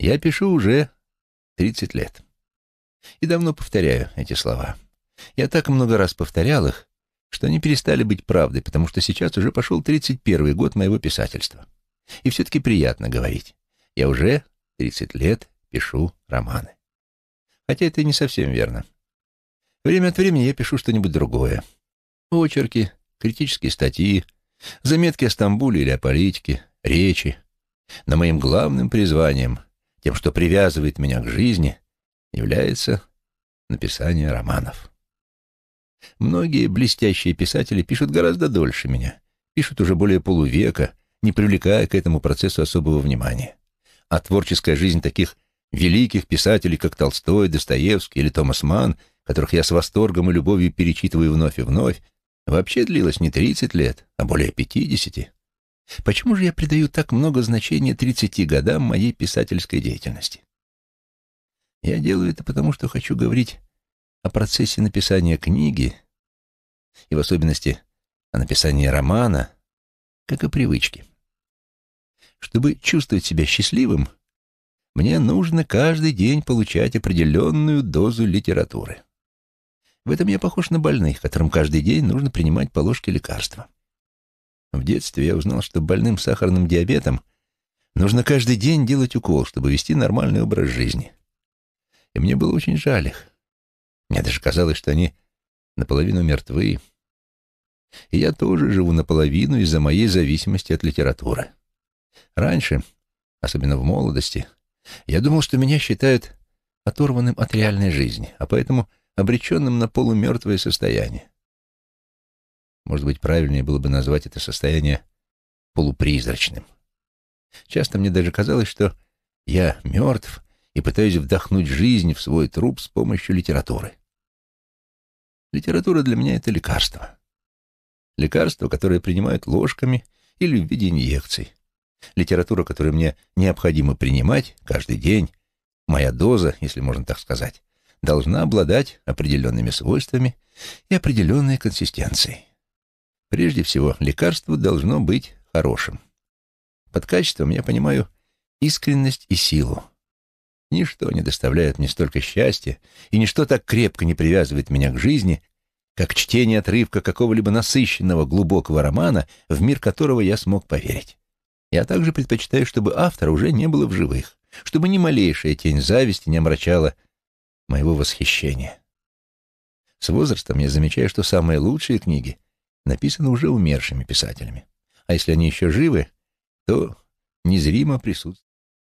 Я пишу уже 30 лет. И давно повторяю эти слова. Я так много раз повторял их, что они перестали быть правдой, потому что сейчас уже пошел 31 год моего писательства. И все-таки приятно говорить. Я уже 30 лет пишу романы. Хотя это не совсем верно. Время от времени я пишу что-нибудь другое. Очерки, критические статьи, заметки о Стамбуле или о политике, речи. Но моим главным призванием тем, что привязывает меня к жизни, является написание романов. Многие блестящие писатели пишут гораздо дольше меня, пишут уже более полувека, не привлекая к этому процессу особого внимания. А творческая жизнь таких великих писателей, как Толстой, Достоевский или Томас Манн, которых я с восторгом и любовью перечитываю вновь и вновь, вообще длилась не 30 лет, а более 50. Почему же я придаю так много значения тридцати годам моей писательской деятельности? Я делаю это потому, что хочу говорить о процессе написания книги, и в особенности о написании романа, как о привычке. Чтобы чувствовать себя счастливым, мне нужно каждый день получать определенную дозу литературы. В этом я похож на больных, которым каждый день нужно принимать по ложке лекарства. В детстве я узнал, что больным сахарным диабетом нужно каждый день делать укол, чтобы вести нормальный образ жизни. И мне было очень жаль их. Мне даже казалось, что они наполовину мертвы. И я тоже живу наполовину из-за моей зависимости от литературы. Раньше, особенно в молодости, я думал, что меня считают оторванным от реальной жизни, а поэтому обреченным на полумертвое состояние. Может быть, правильнее было бы назвать это состояние полупризрачным. Часто мне даже казалось, что я мертв и пытаюсь вдохнуть жизнь в свой труп с помощью литературы. Литература для меня — это лекарство. Лекарство, которое принимают ложками или в виде инъекций. Литература, которую мне необходимо принимать каждый день, моя доза, если можно так сказать, должна обладать определенными свойствами и определенной консистенцией. Прежде всего, лекарство должно быть хорошим. Под качеством я понимаю искренность и силу. Ничто не доставляет мне столько счастья, и ничто так крепко не привязывает меня к жизни, как чтение отрывка какого-либо насыщенного глубокого романа, в мир которого я смог поверить. Я также предпочитаю, чтобы автора уже не было в живых, чтобы ни малейшая тень зависти не омрачала моего восхищения. С возрастом я замечаю, что самые лучшие книги Написано уже умершими писателями. А если они еще живы, то незримо присутствуют.